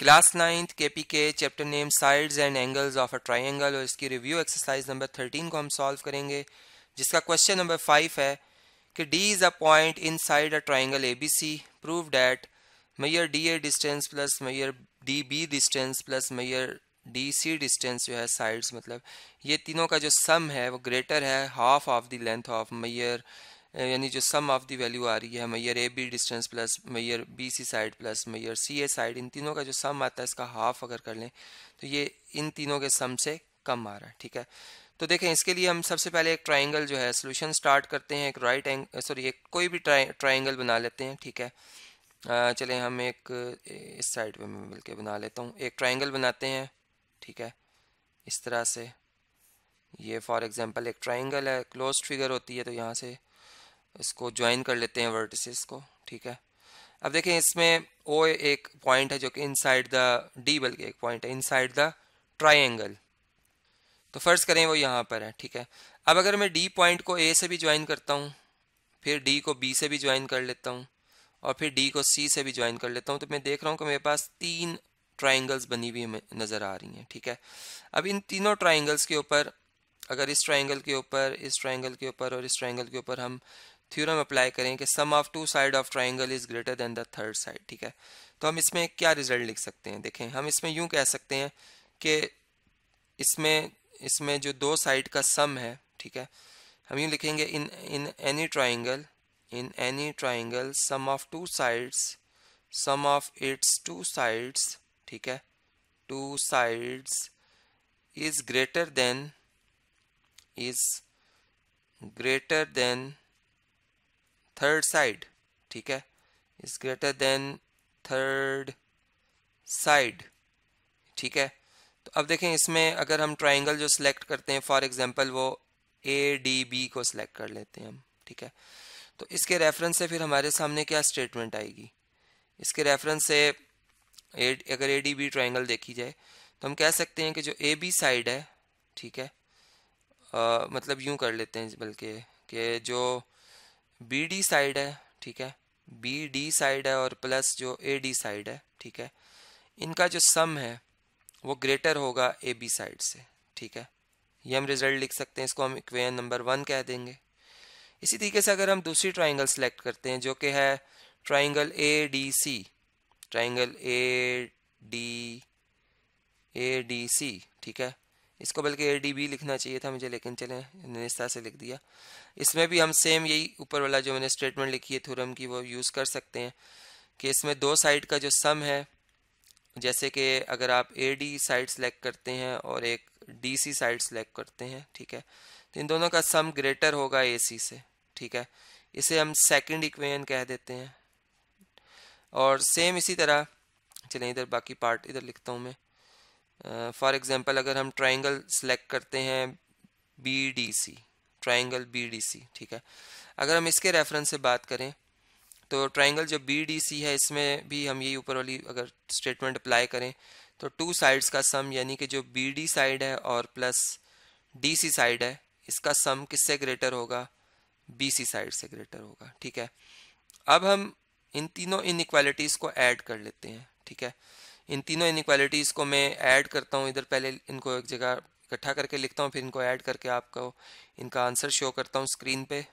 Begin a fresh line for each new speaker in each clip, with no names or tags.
class ninth के पी के chapter name sides and angles of a triangle और इसकी रिव्यू एक्सरसाइज नंबर थर्टीन को हम सॉल्व करेंगे जिसका क्वेश्चन नंबर फाइव है कि D is a point inside a triangle A B C prove that मैयर डी ए डिस्टेंस प्लस मैयर डी बी डिस्टेंस प्लस मैयर डी सी डिस्टेंस जो है साइड्स मतलब ये तीनों का जो सम है वो ग्रेटर है half of the length of मैयर यानी जो सम ऑफ दी वैल्यू आ रही है मैयर ए बी डिस्टेंस प्लस मैयर बी सी साइड प्लस मैयर सी ए साइड इन तीनों का जो सम आता है इसका हाफ अगर कर लें तो ये इन तीनों के सम से कम आ रहा है ठीक है तो देखें इसके लिए हम सबसे पहले एक ट्राइंगल जो है सोल्यूशन स्टार्ट करते हैं एक राइट एंग सॉरी एक कोई भी ट्राइंगल बना लेते हैं ठीक है चले चलें हम एक इस साइड पर मैं के बना लेता हूँ एक ट्राइंगल बनाते हैं ठीक है इस तरह से ये फॉर एग्ज़ाम्पल एक ट्राइंगल है क्लोज फिगर होती है तो यहाँ से इसको ज्वाइन कर लेते हैं वर्टिसेस को ठीक है अब देखें इसमें ओ एक पॉइंट है जो कि इनसाइड द डी बल्कि एक पॉइंट है इनसाइड द ट्राइंगल तो फर्ज करें वो यहाँ पर है ठीक है अब अगर मैं डी पॉइंट को ए से भी ज्वाइन करता हूँ फिर डी को बी से भी ज्वाइन कर लेता हूँ और फिर डी को सी से भी ज्वाइन कर लेता हूँ तो मैं देख रहा हूँ कि मेरे पास तीन ट्राइंगल्स बनी हुई नज़र आ रही हैं ठीक है अब इन तीनों ट्राइंगल्स के ऊपर अगर इस ट्राइंगल के ऊपर इस ट्राइंगल के ऊपर और इस ट्राइंगल के ऊपर हम थ्योरम अप्लाई करें कि sum of two side of triangle is greater than the third side ठीक है तो हम इसमें क्या रिजल्ट लिख सकते हैं देखें हम इसमें यूँ कह सकते हैं कि इसमें इसमें जो दो साइड का सम है ठीक है हम यूँ लिखेंगे in in any triangle in any triangle sum of two sides sum of its two sides ठीक है two sides is greater than is greater than third side ठीक है is greater than third side ठीक है तो अब देखें इसमें अगर हम ट्राइंगल जो सिलेक्ट करते हैं फॉर एग्जांपल वो ए डी बी को सिलेक्ट कर लेते हैं हम ठीक है तो इसके रेफरेंस से फिर हमारे सामने क्या स्टेटमेंट आएगी इसके रेफरेंस से ए अगर ए डी बी ट्राइंगल देखी जाए तो हम कह सकते हैं कि जो ए बी साइड है ठीक है आ, मतलब यूं कर लेते हैं बल्कि के जो बी डी साइड है ठीक है बी डी साइड है और प्लस जो ए डी साइड है ठीक है इनका जो सम है वो ग्रेटर होगा ए बी साइड से ठीक है ये हम रिजल्ट लिख सकते हैं इसको हम इक्वेशन नंबर वन कह देंगे इसी तरीके से अगर हम दूसरी ट्राइंगल सेलेक्ट करते हैं जो कि है triangle A D C triangle A D A D C ठीक है इसको बल्कि ए डी बी लिखना चाहिए था मुझे लेकिन चले निस्ता से लिख दिया इसमें भी हम सेम यही ऊपर वाला जो मैंने स्टेटमेंट लिखी है थ्योरम की वो यूज़ कर सकते हैं कि इसमें दो साइड का जो सम है जैसे कि अगर आप ए डी साइड सेलेक्ट करते हैं और एक डी सी साइड सेलेक्ट करते हैं ठीक है तो इन दोनों का सम ग्रेटर होगा ए सी से ठीक है इसे हम सेकेंड इक्वेशन कह देते हैं और सेम इसी तरह चलें इधर बाकी पार्ट इधर लिखता हूँ मैं फॉर एग्जांपल एग्ज़ाम्पल अगर हम ट्राइंगल सेलेक्ट करते हैं B D C triangle B D C ठीक है अगर हम इसके रेफरेंस से बात करें तो ट्राइंगल जो बी डी सी है इसमें भी हम यही ऊपर वाली अगर स्टेटमेंट अप्लाई करें तो टू साइड्स का सम यानी कि जो बी डी साइड है और प्लस डी सी साइड है इसका सम किससे ग्रेटर होगा बी सी साइड से ग्रेटर होगा ठीक है अब हम इन तीनों इनक्वालिटीज़ को ऐड कर लेते हैं ठीक है इन तीनों इनक्वालिटीज़ को मैं ऐड करता हूँ इधर पहले इनको एक जगह इकट्ठा करके लिखता हूँ फिर इनको ऐड करके आपको इनका आंसर शो करता हूँ स्क्रीन पे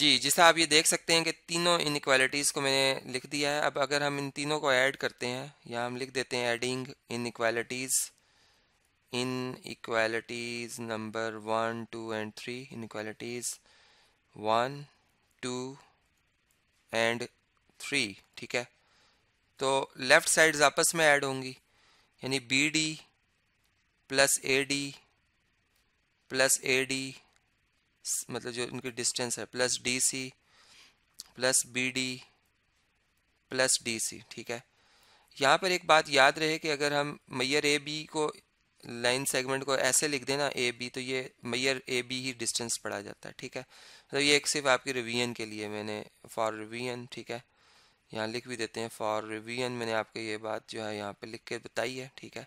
जी जैसा आप ये देख सकते हैं कि तीनों इनक्वालिटीज़ को मैंने लिख दिया है अब अगर हम इन तीनों को ऐड करते हैं या हम लिख देते हैं adding inequalities inequalities number one two and three equalities one two and three ठीक है तो लेफ़्ट साइड्स आपस में ऐड होंगी यानी B D plus A D plus A D मतलब जो उनकी डिस्टेंस है plus D C plus B D plus D C ठीक है यहाँ पर एक बात याद रहे कि अगर हम मैयर ए बी को लाइन सेगमेंट को ऐसे लिख देना ए बी तो ये मैयर ए बी ही डिस्टेंस पढ़ा जाता है ठीक है तो ये एक सिर्फ आपकी रिवीजन के लिए मैंने फॉर रिवीजन ठीक है यहाँ लिख भी देते हैं फॉर रिवीजन मैंने आपको ये बात जो है यहाँ पे लिख के बताई है ठीक है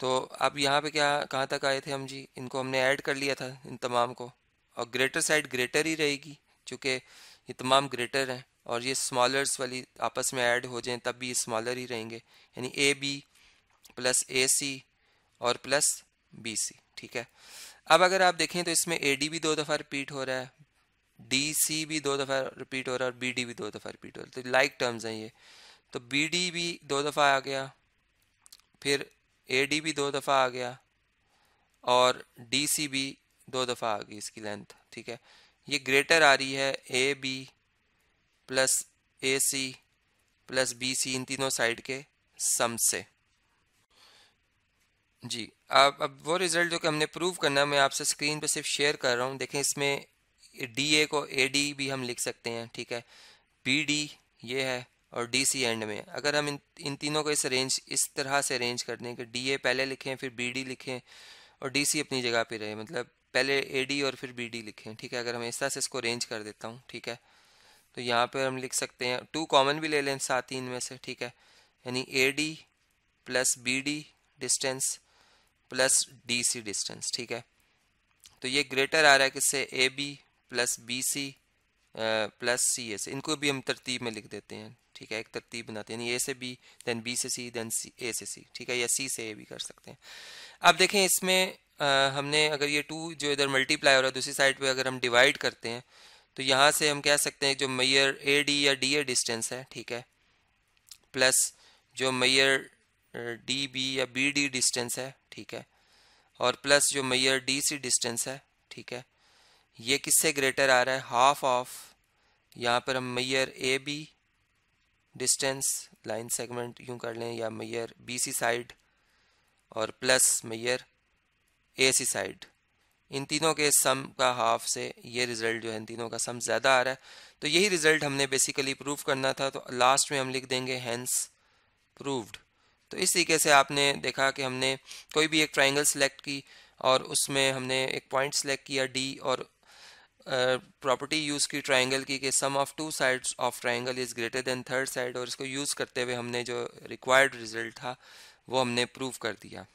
तो अब यहाँ पे क्या कहाँ तक आए थे हम जी इनको हमने ऐड कर लिया था इन तमाम को और ग्रेटर साइड ग्रेटर ही रहेगी चूँकि ये तमाम ग्रेटर हैं और ये स्मॉलर्स वाली आपस में ऐड हो जाएं तब भी स्मॉलर ही रहेंगे यानी ए बी प्लस ए सी और प्लस बी सी ठीक है अब अगर आप देखें तो इसमें ए डी भी दो दफ़ा रिपीट हो रहा है डी सी भी दो दफ़ा रिपीट हो रहा है और बी डी भी दो दफ़ा रिपीट हो रहा है तो लाइक टर्म्स हैं ये तो बी डी भी दो दफ़ा आ गया फिर ए डी भी दो दफ़ा आ गया और डी सी भी दो दफ़ा आ गई इसकी लेंथ ठीक है ये ग्रेटर आ रही है A B plus A C plus B C इन तीनों साइड के सम से जी अब अब वो रिज़ल्ट जो कि हमने प्रूव करना है मैं आपसे स्क्रीन पर सिर्फ शेयर कर रहा हूँ देखें इसमें डी ए को ए डी भी हम लिख सकते हैं ठीक है पी डी ये है और डी सी एंड में अगर हम इन इन तीनों को इस रेंज इस तरह से अरेंज कर दें कि डी ए पहले लिखें फिर बी डी लिखें और डी सी अपनी जगह पे रहे मतलब पहले ए डी और फिर बी डी लिखें ठीक है अगर मैं इस तरह से इसको अरेंज कर देता हूँ ठीक है तो यहाँ पर हम लिख सकते हैं टू कॉमन भी ले लें साथ ही इनमें से ठीक है यानी A D plus B D distance plus D C distance ठीक है तो ये ग्रेटर आ रहा है किससे A B plus B C plus C S इनको भी हम तरतीब में लिख देते हैं ठीक है एक तरतीब बनाते हैं ए से बी देन बी से सी देन सी ए से सी ठीक है या सी से ए भी कर सकते हैं अब देखें इसमें आ, हमने अगर ये टू जो इधर मल्टीप्लाई हो रहा है दूसरी साइड पे अगर हम डिवाइड करते हैं तो यहाँ से हम कह सकते हैं जो मैयर ए डी या डी ए डिस्टेंस है ठीक है प्लस जो मैयर डी बी या बी डी डिस्टेंस है ठीक है और प्लस जो मैयर डी सी डिस्टेंस है ठीक है ये किससे ग्रेटर आ रहा है हाफ ऑफ यहाँ पर हम मैयर A B distance line segment यूँ कर लें या मैयर बी सी साइड और प्लस मैयर ए सी साइड इन तीनों के सम का हाफ से ये रिज़ल्ट जो है इन तीनों का सम ज़्यादा आ रहा है तो यही रिज़ल्ट हमने बेसिकली प्रूव करना था तो लास्ट में हम लिख देंगे हैंस प्रूव्ड तो इस तरीके से आपने देखा कि हमने कोई भी एक ट्राइंगल सेलेक्ट की और उसमें हमने एक पॉइंट सेलेक्ट किया डी और प्रॉपर्टी यूज़ की ट्राइंगल की कि sum of two sides of triangle is greater than third side और इसको यूज़ करते हुए हमने जो रिक्वायर्ड रिजल्ट था वो हमने प्रूव कर दिया